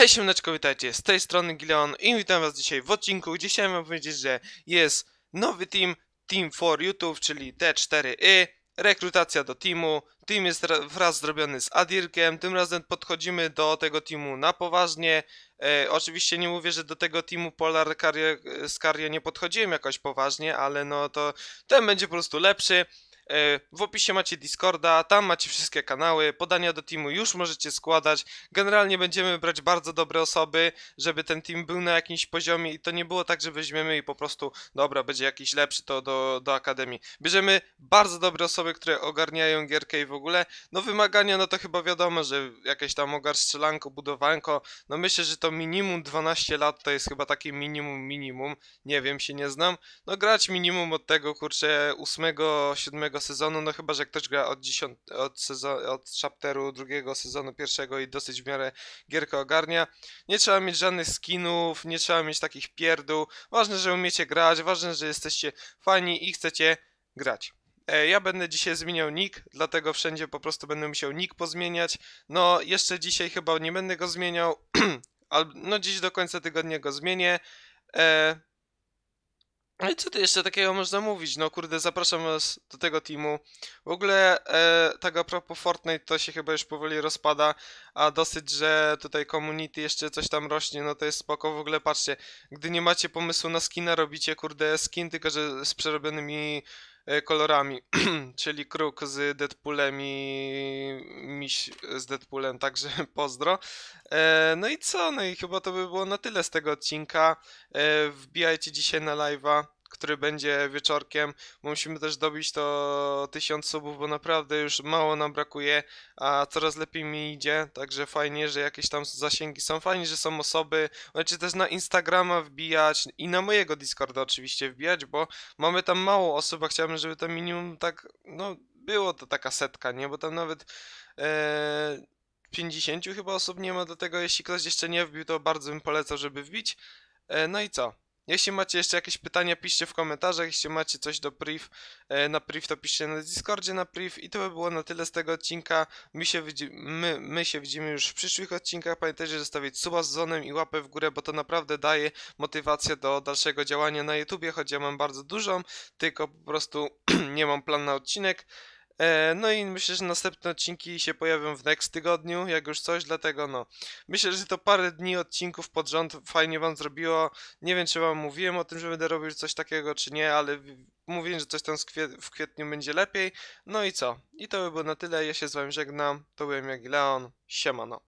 Hej siemneczko, witajcie, z tej strony Gileon i witam was dzisiaj w odcinku, Dzisiaj mam powiedzieć, że jest nowy team, Team for YouTube, czyli T4Y, rekrutacja do teamu, team jest wraz zrobiony z Adirkiem, tym razem podchodzimy do tego teamu na poważnie, e, oczywiście nie mówię, że do tego teamu Polar Cario, e, nie podchodziłem jakoś poważnie, ale no to ten będzie po prostu lepszy, E, w opisie macie Discorda, tam macie wszystkie kanały, podania do teamu już możecie składać. Generalnie będziemy brać bardzo dobre osoby, żeby ten team był na jakimś poziomie i to nie było tak, że weźmiemy i po prostu, dobra, będzie jakiś lepszy, to do, do Akademii. Bierzemy bardzo dobre osoby, które ogarniają gierkę i w ogóle. No wymagania, no to chyba wiadomo, że jakieś tam ogar strzelanko, budowanko. No myślę, że to minimum 12 lat to jest chyba takie minimum, minimum. Nie wiem, się nie znam. No grać minimum od tego, kurczę, 8, 7 sezonu, no chyba, że ktoś gra od, dziesiąt, od, sezon, od chapteru drugiego sezonu pierwszego i dosyć w miarę gierkę ogarnia. Nie trzeba mieć żadnych skinów, nie trzeba mieć takich pierdół. Ważne, że umiecie grać, ważne, że jesteście fani i chcecie grać. E, ja będę dzisiaj zmieniał nick, dlatego wszędzie po prostu będę musiał nick pozmieniać. No, jeszcze dzisiaj chyba nie będę go zmieniał, albo no dziś do końca tygodnia go zmienię. E, no i co tu jeszcze takiego można mówić? No kurde, zapraszam was do tego teamu. W ogóle e, tak a propos Fortnite to się chyba już powoli rozpada, a dosyć, że tutaj community jeszcze coś tam rośnie, no to jest spoko. W ogóle patrzcie, gdy nie macie pomysłu na skina, robicie kurde skin, tylko że z przerobionymi E, kolorami, czyli Kruk z Deadpoolem i Miś z Deadpoolem, także pozdro. E, no i co? No i chyba to by było na tyle z tego odcinka. E, wbijajcie dzisiaj na live'a który będzie wieczorkiem, musimy też dobić to 1000 subów, bo naprawdę już mało nam brakuje, a coraz lepiej mi idzie, także fajnie, że jakieś tam zasięgi są, fajnie, że są osoby, Znaczy też na Instagrama wbijać i na mojego Discorda oczywiście wbijać, bo mamy tam mało osób, a chciałbym, żeby to minimum tak, no było to taka setka, nie, bo tam nawet... Yy... E, 50 chyba osób nie ma do tego. Jeśli ktoś jeszcze nie wbił, to bardzo bym polecał, żeby wbić. E, no i co? Jeśli macie jeszcze jakieś pytania, piszcie w komentarzach. Jeśli macie coś do priv, e, na priv, to piszcie na Discordzie na priv. I to by było na tyle z tego odcinka. My się, my, my się widzimy już w przyszłych odcinkach. Pamiętajcie, że zostawić suba z zonem i łapę w górę, bo to naprawdę daje motywację do dalszego działania na YouTubie, choć ja mam bardzo dużą, tylko po prostu nie mam plan na odcinek. E, no i myślę, że następne odcinki się pojawią w next tygodniu, jak już coś, dlatego no. Myślę, że to parę dni odcinków pod rząd fajnie wam zrobiło. Nie wiem, czy wam mówiłem o tym, że będę robił coś takiego, czy nie, ale mówiłem, że coś tam w kwietniu będzie lepiej. No i co? I to by było na tyle. Ja się z wami żegnam. To byłem Leon Siemano.